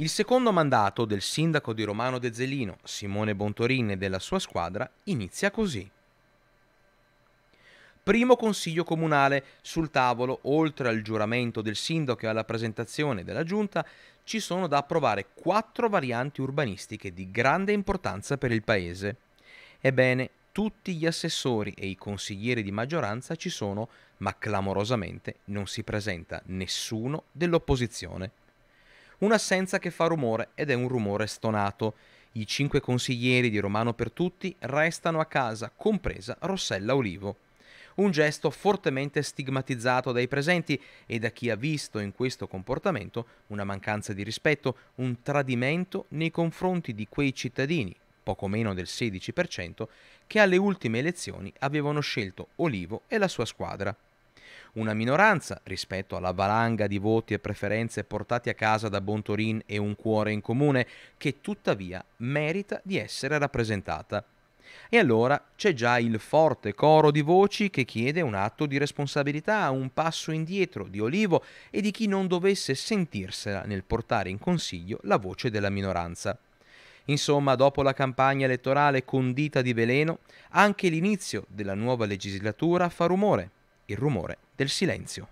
Il secondo mandato del sindaco di Romano de Zelino, Simone Bontorin e della sua squadra, inizia così. Primo consiglio comunale, sul tavolo, oltre al giuramento del sindaco e alla presentazione della giunta, ci sono da approvare quattro varianti urbanistiche di grande importanza per il paese. Ebbene, tutti gli assessori e i consiglieri di maggioranza ci sono, ma clamorosamente non si presenta nessuno dell'opposizione un'assenza che fa rumore ed è un rumore stonato. I cinque consiglieri di Romano per tutti restano a casa, compresa Rossella Olivo. Un gesto fortemente stigmatizzato dai presenti e da chi ha visto in questo comportamento una mancanza di rispetto, un tradimento nei confronti di quei cittadini, poco meno del 16%, che alle ultime elezioni avevano scelto Olivo e la sua squadra una minoranza rispetto alla valanga di voti e preferenze portati a casa da Bontorin e un cuore in comune, che tuttavia merita di essere rappresentata. E allora c'è già il forte coro di voci che chiede un atto di responsabilità, un passo indietro di Olivo e di chi non dovesse sentirsela nel portare in consiglio la voce della minoranza. Insomma, dopo la campagna elettorale condita di veleno, anche l'inizio della nuova legislatura fa rumore il rumore del silenzio.